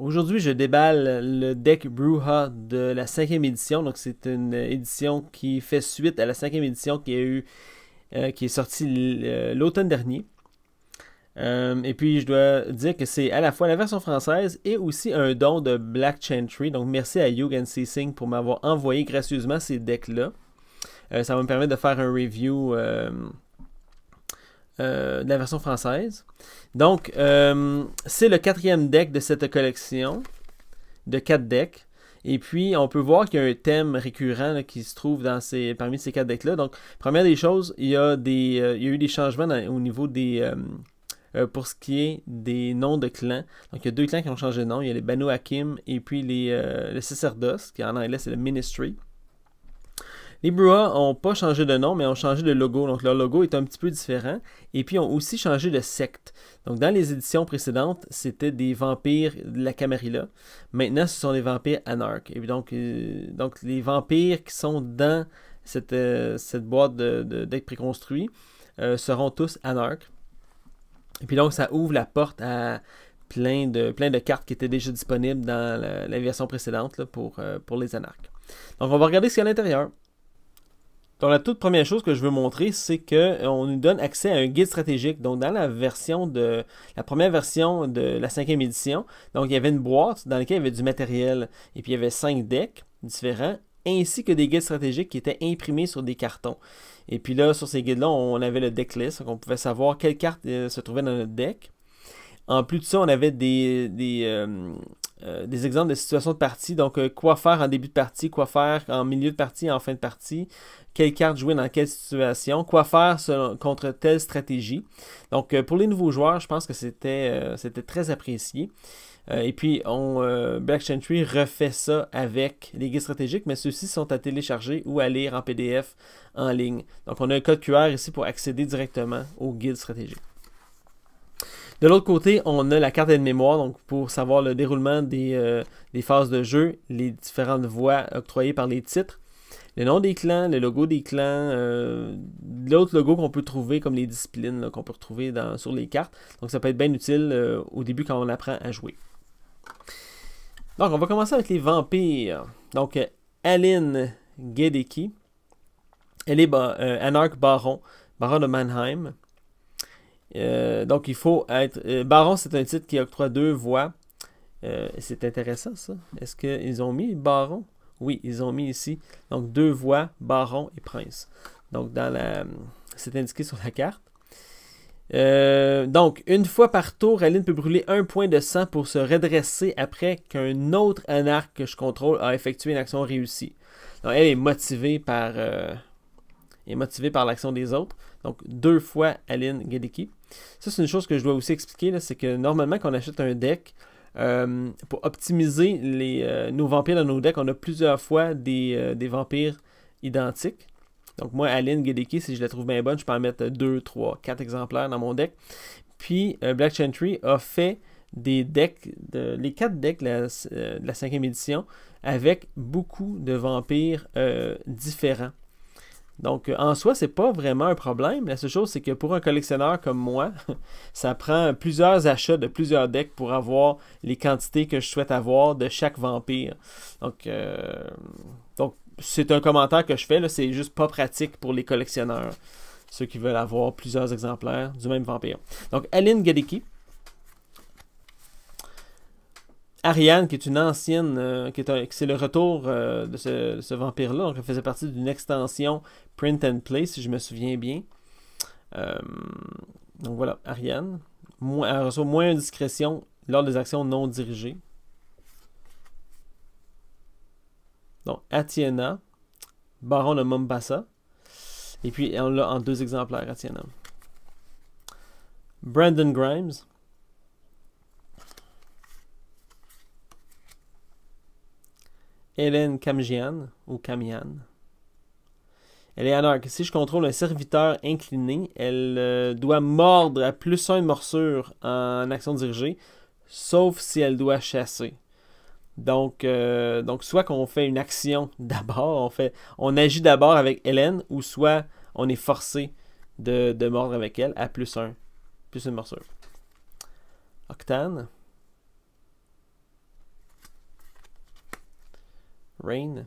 Aujourd'hui, je déballe le deck Bruha de la cinquième édition. Donc, c'est une édition qui fait suite à la cinquième édition qui a eu, euh, qui est sortie euh, l'automne dernier. Euh, et puis, je dois dire que c'est à la fois la version française et aussi un don de Black Chantry. Donc, merci à Yugen C. pour m'avoir envoyé gracieusement ces decks-là. ça va me permettre de faire un review euh, de la version française. Donc, euh, c'est le quatrième deck de cette collection de quatre decks. Et puis, on peut voir qu'il y a un thème récurrent qui se trouve dans ces, parmi ces quatre decks-là. Donc, première des choses, il y a, des, euh, il y a eu des changements au niveau des. pour ce qui est des noms de clans. Donc, il y a deux clans qui ont changé de nom. Il y a les Banu Hakim et puis les, le Sacerdos, qui en anglais c'est le Ministry. Les Brewers n'ont pas changé de nom, mais ont changé de logo. Donc, leur logo est un petit peu différent. Et puis, ont aussi changé de secte. Donc, dans les éditions précédentes, c'était des vampires de la Camarilla. Maintenant, ce sont des vampires anarches Et donc, euh, donc, les vampires qui sont dans cette, euh, cette boîte de, de deck préconstruit euh, seront tous anarches Et puis, donc, ça ouvre la porte à plein de, plein de cartes qui étaient déjà disponibles dans la, version précédente pour, pour les anarques. Donc, on va regarder ce qu'il y a à l'intérieur. Donc la toute première chose que je veux montrer, c'est qu'on euh, nous donne accès à un guide stratégique. Donc dans la version de la première version de la cinquième édition, donc il y avait une boîte dans laquelle il y avait du matériel et puis il y avait cinq decks différents ainsi que des guides stratégiques qui étaient imprimés sur des cartons. Et puis là, sur ces guides-là, on avait le deck list, donc on pouvait savoir quelle carte euh, se trouvait dans notre deck. En plus de ça, on avait des, des, euh, euh, des exemples de situations de partie. Donc, euh, quoi faire en début de partie, quoi faire en milieu de partie, en fin de partie, quelle carte jouer dans quelle situation, quoi faire contre telle stratégie. Donc, euh, pour les nouveaux joueurs, je pense que c'était très apprécié. et puis, on, Black Chantry refait ça avec les guides stratégiques, mais ceux-ci sont à télécharger ou à lire en PDF en ligne. Donc, on a un code QR ici pour accéder directement aux guides stratégiques. De l'autre côté, on a la carte de mémoire, donc pour savoir le déroulement euh, des, phases de jeu, les différentes voies octroyées par les titres, le nom des clans, le logo des clans, euh, l'autre logo qu'on peut trouver comme les disciplines qu'on peut retrouver sur les cartes. Donc ça peut être bien utile euh, au début quand on apprend à jouer. Donc on va commencer avec les vampires. Donc Aline Gedeki, elle est Anarch Baron, Baron de Mannheim. Euh, donc, il faut être. Euh, baron, c'est un titre qui octroie deux voix. Euh, c'est intéressant, ça. Est-ce qu'ils ont mis baron Oui, ils ont mis ici. Donc, deux voix, baron et prince. Donc, dans la... c'est indiqué sur la carte. donc, une fois par tour, Aline peut brûler un point de sang pour se redresser après qu'un autre anarque que je contrôle a effectué une action réussie. Donc, elle est motivée par est par l'action des autres. Donc, deux fois Aline Gedeki. Ça, c'est une chose que je dois aussi expliquer, c'est que normalement, quand on achète un deck, euh, pour optimiser les, euh, nos vampires dans nos decks, on a plusieurs fois des, euh, vampires identiques. Donc moi, Aline Gedeki, si je la trouve bien bonne, je peux en mettre deux, trois, quatre exemplaires dans mon deck. Puis Black Chantry a fait des decks, de, les quatre decks de la, cinquième édition, avec beaucoup de vampires différents. Donc, euh, en soi, c'est pas vraiment un problème. La seule chose, c'est que pour un collectionneur comme moi, ça prend plusieurs achats de plusieurs decks pour avoir les quantités que je souhaite avoir de chaque vampire. Donc, euh, donc c'est un commentaire que je fais. C'est juste pas pratique pour les collectionneurs, ceux qui veulent avoir plusieurs exemplaires du même vampire. Donc, Aline Gadecki, Ariane, qui est une ancienne, euh, qui est c'est le retour euh, de ce, vampire-là. Donc, faisait partie d'une extension Print and Play, si je me souviens bien. Euh, donc voilà, Ariane. Moins, elle reçoit moins de discrétion lors des actions non dirigées. Donc, Atiena, Baron de Mombasa. Et puis, on l'a en deux exemplaires, Atiena. Brandon Grimes, Hélène Kamjian ou Kamian. alors que si je contrôle un serviteur incliné, elle euh, doit mordre à plus un morsure en action dirigée, sauf si elle doit chasser. Donc, euh, donc soit qu'on fait une action d'abord, on fait, on agit d'abord avec Hélène, ou soit on est forcé de, de mordre avec elle à plus un, plus une morsure. Octane. Rain.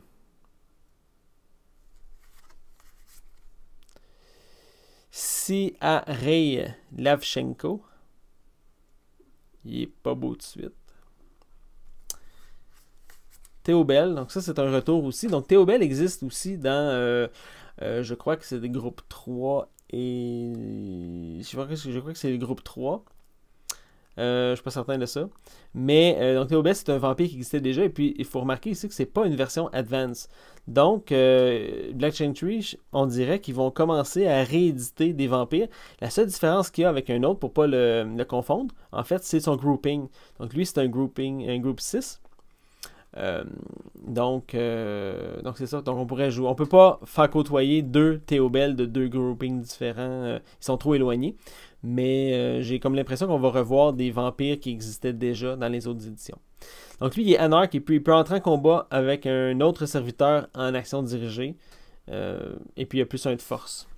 Ray Lavchenko. Il est pas beau de suite. Théobel, donc ça c'est un retour aussi. Donc Théobel existe aussi dans, euh, euh, je crois que c'est des groupes 3 et... Je crois que, c'est des groupes 3 je euh, je suis pas certain de ça. Mais euh, donc c'est un vampire qui existait déjà. Et puis il faut remarquer ici que c'est pas une version advance. Donc euh, Black Chain Tree, on dirait qu'ils vont commencer à rééditer des vampires. La seule différence qu'il y a avec un autre, pour pas le, confondre, en fait, c'est son grouping. Donc lui, c'est un grouping, un groupe 6. Donc, euh, donc c'est ça. Donc, on pourrait jouer. On peut pas faire côtoyer deux Théobel de deux groupings différents. Euh, ils sont trop éloignés. Mais euh, j'ai comme l'impression qu'on va revoir des vampires qui existaient déjà dans les autres éditions. Donc, lui, il est anarch et puis il peut entrer en combat avec un autre serviteur en action dirigée. et puis, il y a plus un de force.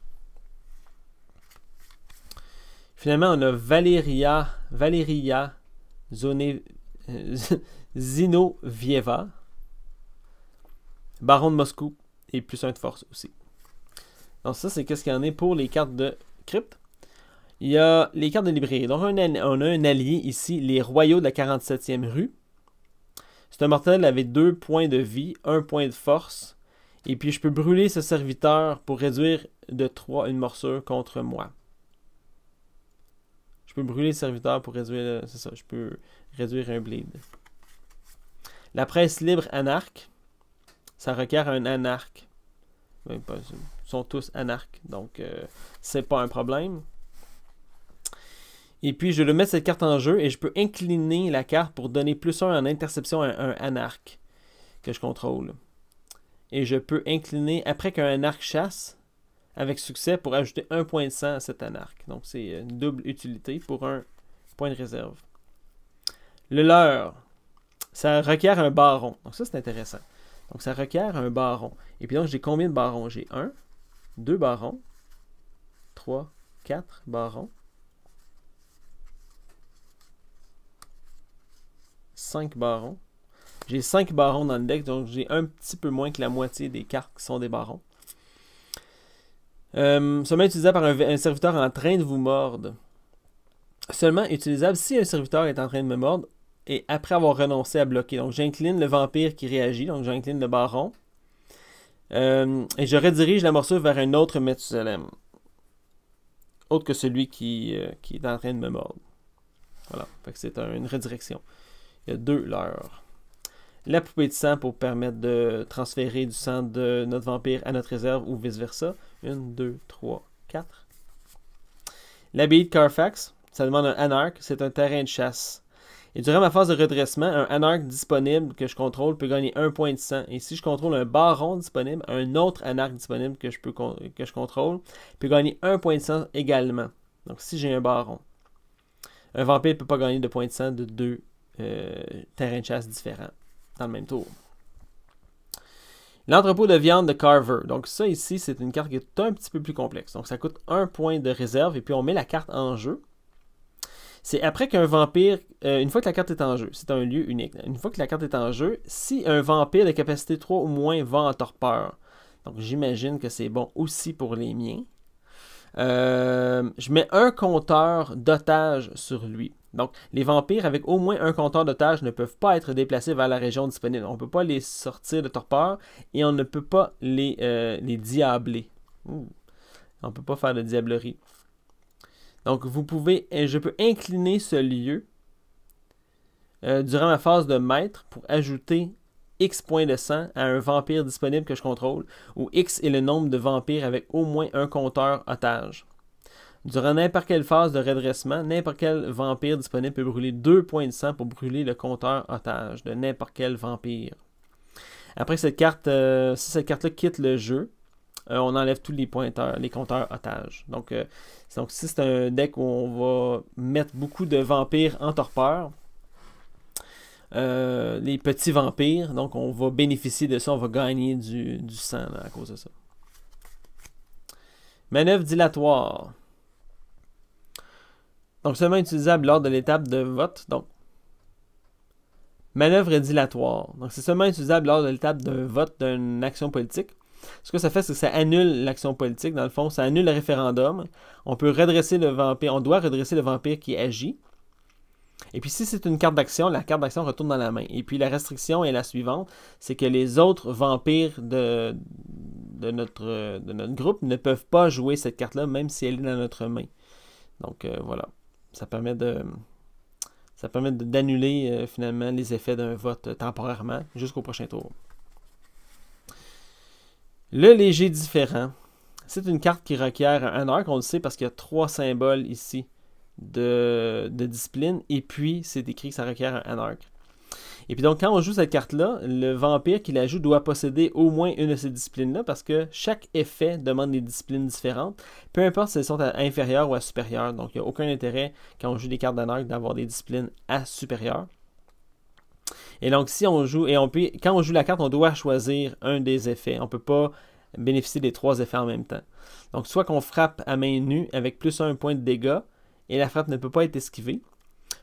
Finalement, on a Valeria, Valeria Zone, Zinovieva Baron de Moscou et plus un de force aussi. Donc ça, c'est qu'est-ce qu'il y en est pour les cartes de crypte. Il y a les cartes de librairie. Donc on a, un allié ici, les royaux de la 47e rue. C'est un mortel avait deux points de vie, un point de force. Et puis je peux brûler ce serviteur pour réduire de 3 une morsure contre moi. Je peux brûler le serviteur pour réduire... C'est ça, je peux réduire un bleed. La presse libre anarque ça requiert un anarque. Ils sont tous anarques, donc euh, c'est pas un problème. Et puis je vais mettre cette carte en jeu et je peux incliner la carte pour donner plus 1 en interception à un anarque que je contrôle. Et je peux incliner après qu'un anarque chasse avec succès pour ajouter un point de sang à cet anarque. Donc c'est une double utilité pour un point de réserve. Le leurre, ça requiert un baron. Donc ça c'est intéressant. Donc ça requiert un baron. Et puis donc j'ai combien de barons J'ai un, deux barons, trois, quatre barons, cinq barons. J'ai cinq barons dans le deck, donc j'ai un petit peu moins que la moitié des cartes qui sont des barons. Euh, seulement utilisable par un serviteur en train de vous mordre. Seulement utilisable si un serviteur est en train de me mordre et après avoir renoncé à bloquer. Donc j'incline le vampire qui réagit, donc j'incline le baron. Euh, et je redirige la morsure vers un autre Methusalem. Autre que celui qui, euh, est en train de me mordre. Voilà, c'est une redirection. Il y a deux leurres. La poupée de sang pour permettre de transférer du sang de notre vampire à notre réserve ou vice-versa. Une, deux, trois, quatre. L'abbaye de Carfax, ça demande un anarch, c'est un terrain de chasse. Et durant ma phase de redressement, un anarque disponible que je contrôle peut gagner un point de sang. Et si je contrôle un baron disponible, un autre anarque disponible que je, que je contrôle peut gagner un point de sang également. Donc si j'ai un baron. Un vampire ne peut pas gagner de points de sang de deux euh, terrains de chasse différents dans le même tour. L'entrepôt de viande de Carver. Donc ça ici, c'est une carte qui est un petit peu plus complexe. Donc ça coûte un point de réserve et puis on met la carte en jeu. C'est après qu'un vampire, euh, une fois que la carte est en jeu, c'est un lieu unique. Une fois que la carte est en jeu, si un vampire de capacité 3 ou moins va en torpeur, donc j'imagine que c'est bon aussi pour les miens. Euh, je mets un compteur d'otages sur lui. Donc, les vampires avec au moins un compteur d'otages ne peuvent pas être déplacés vers la région disponible. On ne peut pas les sortir de torpeur et on ne peut pas les, euh, les diabler. On ne peut pas faire de diablerie. Donc, vous pouvez, euh, je peux incliner ce lieu euh, durant ma phase de maître pour ajouter X points de sang à un vampire disponible que je contrôle, où X est le nombre de vampires avec au moins un compteur otage. Durant n'importe quelle phase de redressement, n'importe quel vampire disponible peut brûler 2 points de sang pour brûler le compteur otage de n'importe quel vampire. Après cette carte, euh, si cette carte-là quitte le jeu, euh, on enlève tous les pointeurs, les compteurs otages. Donc, euh, donc si c'est un deck où on va mettre beaucoup de vampires en torpeur, euh, les petits vampires, donc on va bénéficier de ça, on va gagner du, sang à cause de ça. Manœuvre dilatoire. Donc seulement utilisable lors de l'étape de vote. Donc, manœuvre dilatoire. Donc c'est seulement utilisable lors de l'étape d'un vote d'une action politique. Ce que ça fait, c'est que ça annule l'action politique, dans le fond, ça annule le référendum. On peut redresser le vampire, on doit redresser le vampire qui agit. Et puis si c'est une carte d'action, la carte d'action retourne dans la main. Et puis la restriction est la suivante, c'est que les autres vampires de, de, notre, notre groupe ne peuvent pas jouer cette carte-là, même si elle est dans notre main. Donc euh, voilà, ça permet de ça permet d'annuler euh, finalement les effets d'un vote euh, temporairement jusqu'au prochain tour. Le léger différent, c'est une carte qui requiert un arc, on le sait parce qu'il y a trois symboles ici de, discipline, et puis c'est écrit que ça requiert un arc. Et puis donc, quand on joue cette carte-là, le vampire qui la joue doit posséder au moins une de ces disciplines-là parce que chaque effet demande des disciplines différentes, peu importe si elles sont à ou à Donc, il n'y a aucun intérêt quand on joue des cartes d'anarch d'avoir des disciplines à supérieures. Et donc, si on joue, et on peut, quand on joue la carte, on doit choisir un des effets. On ne peut pas bénéficier des trois effets en même temps. Donc, soit qu'on frappe à main nue avec plus un point de dégâts, et la frappe ne peut pas être esquivée.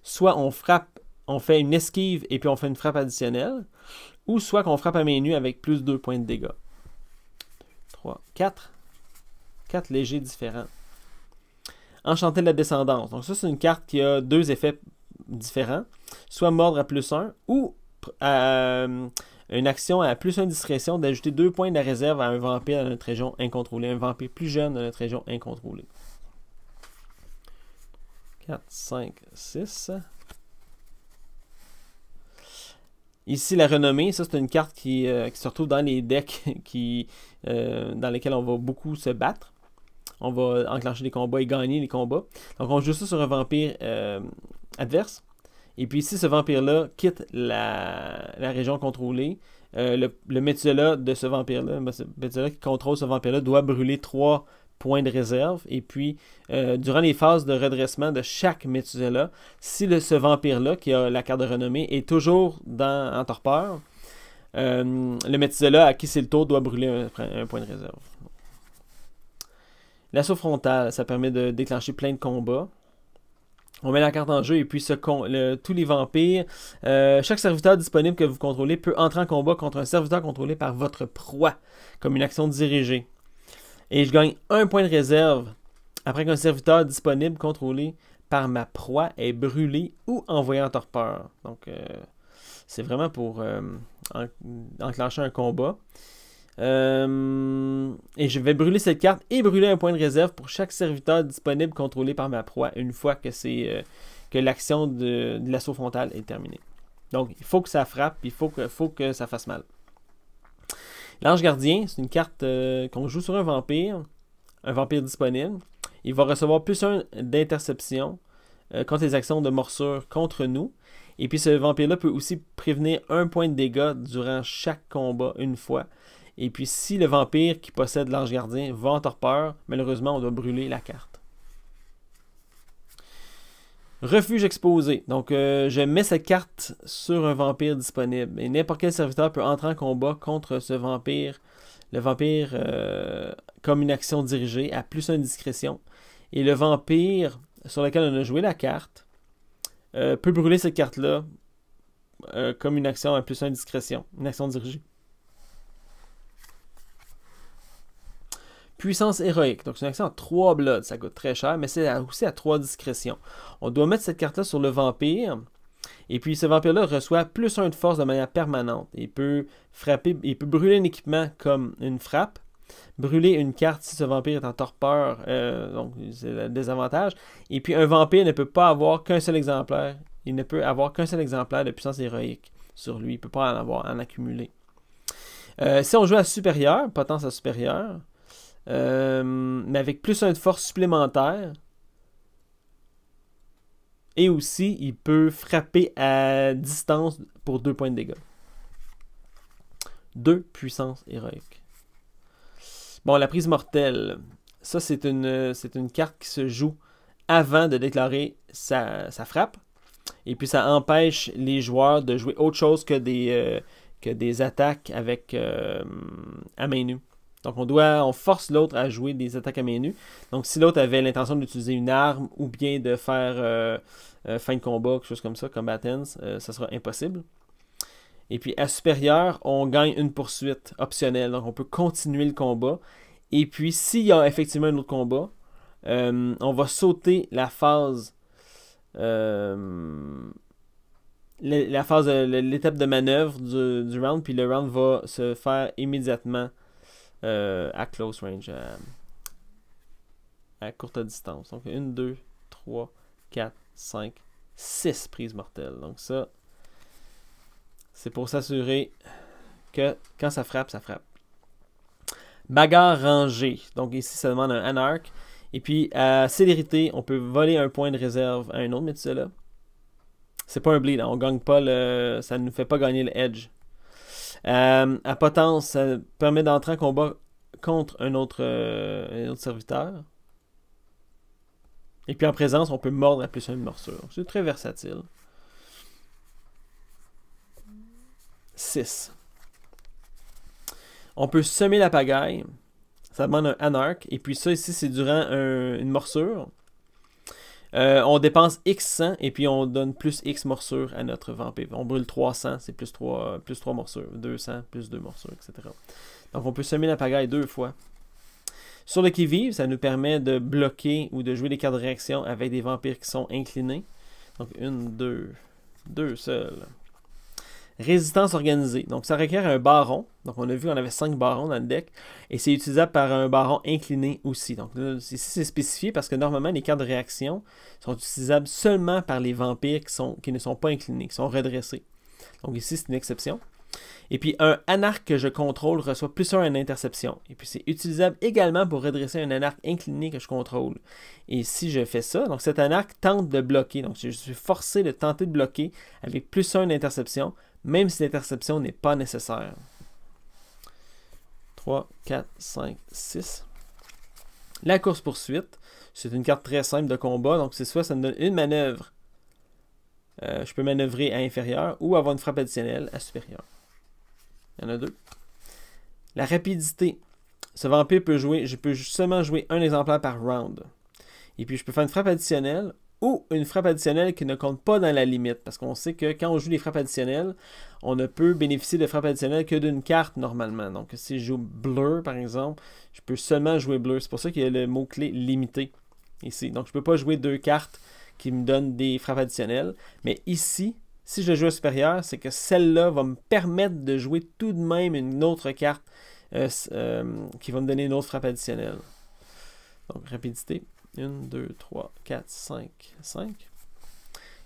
Soit on frappe, on fait une esquive et puis on fait une frappe additionnelle. Ou soit qu'on frappe à main nue avec plus deux points de dégâts. 3, 4. 4 légers différents. Enchanté de la descendance. Donc ça, c'est une carte qui a deux effets différents. Soit mordre à plus un ou euh, une action à plus une discrétion d'ajouter deux points de la réserve à un vampire dans notre région incontrôlée, un vampire plus jeune dans notre région incontrôlée. 4, 5, 6. Ici, la renommée, ça c'est une carte qui, euh, se retrouve dans les decks qui, euh, dans lesquels on va beaucoup se battre. On va enclencher des combats et gagner les combats. Donc on joue ça sur un vampire adverse. Et puis si ce vampire-là quitte la, région contrôlée, euh, le, le de ce vampire-là, ben, qui contrôle ce vampire-là, doit brûler trois points de réserve. Et puis, euh, durant les phases de redressement de chaque métisela, si le, ce vampire-là, qui a la carte de renommée, est toujours dans, en torpeur, euh, le métisela à qui c'est le tour doit brûler un point de réserve. L'assaut frontal, ça permet de déclencher plein de combats. On met la carte en jeu et puis tous les vampires. Euh, chaque serviteur disponible que vous contrôlez peut entrer en combat contre un serviteur contrôlé par votre proie, comme une action dirigée. Et je gagne un point de réserve après qu'un serviteur disponible contrôlé par ma proie est brûlé ou envoyé en torpeur. Donc, euh, c'est vraiment pour euh, enclencher un combat. Euh, et je vais brûler cette carte et brûler un point de réserve pour chaque serviteur disponible contrôlé par ma proie une fois que, euh, que l'action de, l'assaut frontal est terminée. Donc, il faut que ça frappe, il faut que, faut que ça fasse mal. L'ange gardien, c'est une carte euh, qu'on joue sur un vampire, un vampire disponible. Il va recevoir plus un d'interception quand les actions de morsure contre nous. Et puis ce vampire-là peut aussi prévenir un point de dégâts durant chaque combat une fois. Et puis si le vampire qui possède l'ange gardien va en torpeur, malheureusement on doit brûler la carte. Refuge exposé. Donc euh, je mets cette carte sur un vampire disponible. Et n'importe quel serviteur peut entrer en combat contre ce vampire. Le vampire euh, comme une action dirigée à plus une discrétion. Et le vampire sur lequel on a joué la carte euh, peut brûler cette carte-là comme une action à plus une discrétion, une action dirigée. Puissance héroïque. Donc, c'est une action à 3 bloods, Ça coûte très cher, mais c'est aussi à 3 discrétions. On doit mettre cette carte-là sur le vampire. Et puis, ce vampire-là reçoit plus 1 de force de manière permanente. Il peut frapper, il peut brûler un équipement comme une frappe. Brûler une carte si ce vampire est en torpeur, euh, donc c'est le désavantage. Et puis un vampire ne peut pas avoir qu'un seul exemplaire. Il ne peut avoir qu'un seul exemplaire de puissance héroïque sur lui. Il ne peut pas en avoir en accumuler. Euh, si on joue à supérieur, potence à supérieure, euh, mais avec plus un de force supplémentaire. Et aussi, il peut frapper à distance pour 2 points de dégâts. 2 puissance héroïque. Bon, la prise mortelle. Ça, c'est une, une carte qui se joue avant de déclarer sa, frappe. Et puis, ça empêche les joueurs de jouer autre chose que des, euh, que des attaques avec, euh, à main nue. Donc on doit, on force l'autre à jouer des attaques à main nue. Donc si l'autre avait l'intention d'utiliser une arme ou bien de faire euh, euh, fin de combat, quelque chose comme ça, combat euh, ça sera impossible. Et puis à supérieur, on gagne une poursuite optionnelle. Donc on peut continuer le combat. Et puis s'il y a effectivement un autre combat, on va sauter la phase. la phase, l'étape de manœuvre du, round, puis le round va se faire immédiatement euh, à close range, à, courte distance. Donc, 1, 2, 3, 4, 5, 6 prises mortelles. Donc, ça, c'est pour s'assurer que quand ça frappe, ça frappe. Bagarre rangée. Donc, ici, ça demande un anarch. Et puis, à célérité, on peut voler un point de réserve à un autre, mais tu là. C'est pas un bleed, hein. on gagne pas le. ça ne nous fait pas gagner le edge. Euh, à potence, ça permet d'entrer en combat contre euh, un autre, serviteur. Et puis en présence, on peut mordre à plus une morsure. C'est très versatile. 6. On peut semer la pagaille. Ça demande un anarch. Et puis ça ici, c'est durant une morsure. Euh, on dépense X 100 et puis on donne plus X morsures à notre vampire. On brûle 300, c'est plus 3, plus 3 morsures. 200, plus 2 morsures, etc. Donc on peut semer la pagaille deux fois. Sur le qui-vive, ça nous permet de bloquer ou de jouer les cartes de réaction avec des vampires qui sont inclinés. Donc une, deux, deux seuls. Résistance organisée. Donc, ça requiert un baron. Donc, on a vu qu'on avait cinq barons dans le deck. Et c'est utilisable par un baron incliné aussi. Donc, ici, c'est spécifié parce que normalement, les cartes de réaction sont utilisables seulement par les vampires qui, sont, qui ne sont pas inclinés, qui sont redressés. Donc, ici, c'est une exception. Et puis, un anarque que je contrôle reçoit plus 1 interception. Et puis, c'est utilisable également pour redresser un anarque incliné que je contrôle. Et si je fais ça, donc cet anarque tente de bloquer. Donc, je suis forcé de tenter de bloquer avec plus 1 interception, même si l'interception n'est pas nécessaire. 3, 4, 5, 6. La course-poursuite, c'est une carte très simple de combat, donc c'est soit ça me donne une manœuvre, euh, je peux manœuvrer à inférieur ou avoir une frappe additionnelle à supérieur. Il y en a deux. La rapidité. Ce vampire peut jouer, je peux seulement jouer un exemplaire par round. Et puis je peux faire une frappe additionnelle ou une frappe additionnelle qui ne compte pas dans la limite. Parce qu'on sait que quand on joue des frappes additionnelles, on ne peut bénéficier de frappes additionnelles que d'une carte normalement. Donc si je joue bleu par exemple, je peux seulement jouer bleu. C'est pour ça qu'il y a le mot-clé limité ici. Donc je ne peux pas jouer deux cartes qui me donnent des frappes additionnelles. Mais ici, si je joue supérieur, c'est que celle-là va me permettre de jouer tout de même une autre carte euh, euh, qui va me donner une autre frappe additionnelle. Donc rapidité. 1, 2, 3, 4, 5, 5.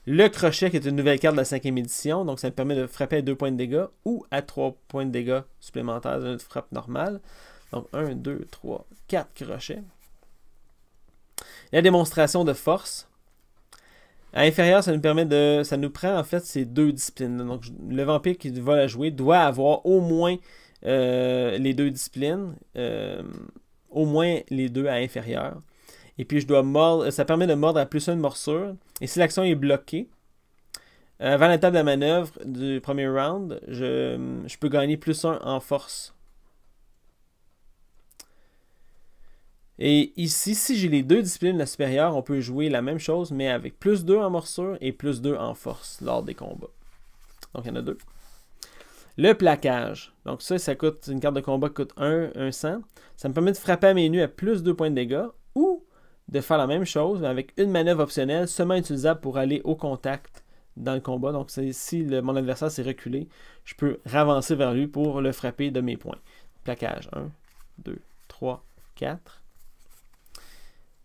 Le crochet, qui est une nouvelle carte de la cinquième édition, donc ça me permet de frapper à 2 points de dégâts ou à 3 points de dégâts supplémentaires d'une frappe normale. Donc 1, 2, 3, 4 crochets. La démonstration de force. À inférieur, ça nous permet de. ça nous prend en fait ces deux disciplines. Donc le vampire qui va la jouer doit avoir au moins euh, les deux disciplines. Euh, au moins les deux à inférieur. Et puis je dois mordre. Ça permet de mordre à plus de morsure. Et si l'action est bloquée, euh, avant la table de la manœuvre du premier round, je, peux gagner plus 1 en force. Et ici, si j'ai les deux disciplines de la supérieure, on peut jouer la même chose, mais avec plus 2 en morsure et plus 2 en force lors des combats. Donc il y en a deux. Le plaquage. Donc ça, ça coûte une carte de combat coûte 1, 100. Ça me permet de frapper à mes nus à plus 2 points de dégâts de faire la même chose, mais avec une manœuvre optionnelle seulement utilisable pour aller au contact dans le combat. Donc, si mon adversaire s'est reculé, je peux ravancer vers lui pour le frapper de mes points. Plaquage 1, 2, 3, 4.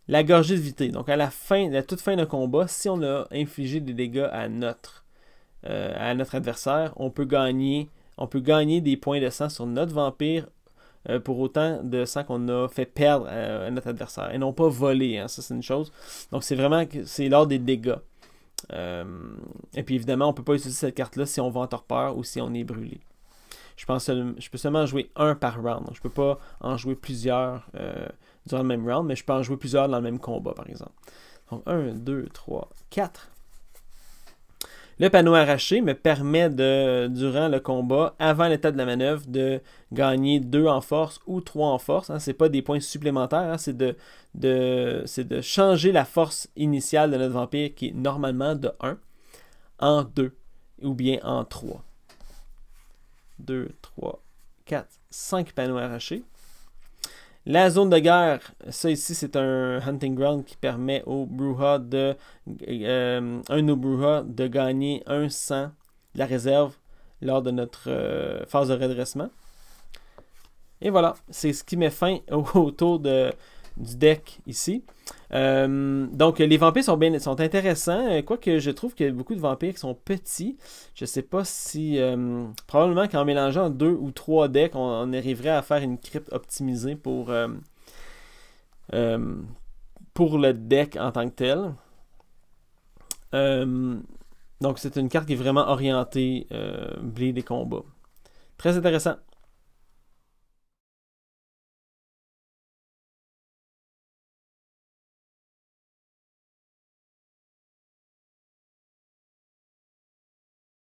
La gorgée de Donc, à la fin, à toute fin de combat, si on a infligé des dégâts à notre, euh, à notre adversaire, on peut gagner. On peut gagner des points de sang sur notre vampire euh, pour autant de sang qu'on a fait perdre à, notre adversaire et non pas voler. Hein, ça, c'est une chose. Donc, c'est vraiment c'est des dégâts. Euh, et puis, évidemment, on ne peut pas utiliser cette carte-là si on va en torpeur ou si on est brûlé. Je, pense je peux seulement jouer un par round. je ne peux pas en jouer plusieurs euh, durant le même round, mais je peux en jouer plusieurs dans le même combat, par exemple. Donc, 1, 2, 3, 4. Le panneau arraché me permet de, durant le combat, avant l'état de la manœuvre, de gagner 2 en force ou 3 en force. Hein. Ce n'est pas des points supplémentaires, hein. c'est de, de changer la force initiale de notre vampire qui est normalement de 1 en 2 ou bien en 3. 2, 3, 4, 5 panneaux arrachés. La zone de guerre, ça ici, c'est un hunting ground qui permet au Bruha de euh, un au de gagner un sang de la réserve lors de notre euh, phase de redressement. Et voilà, c'est ce qui met fin au tour de, du deck ici. Euh, donc, les vampires sont, bien, sont intéressants, euh, quoique je trouve qu'il y a beaucoup de vampires qui sont petits. Je ne sais pas si. Euh, probablement qu'en mélangeant deux ou trois decks, on, arriverait à faire une crypte optimisée pour, pour le deck en tant que tel. donc, c'est une carte qui est vraiment orientée blé des combats. Très intéressant.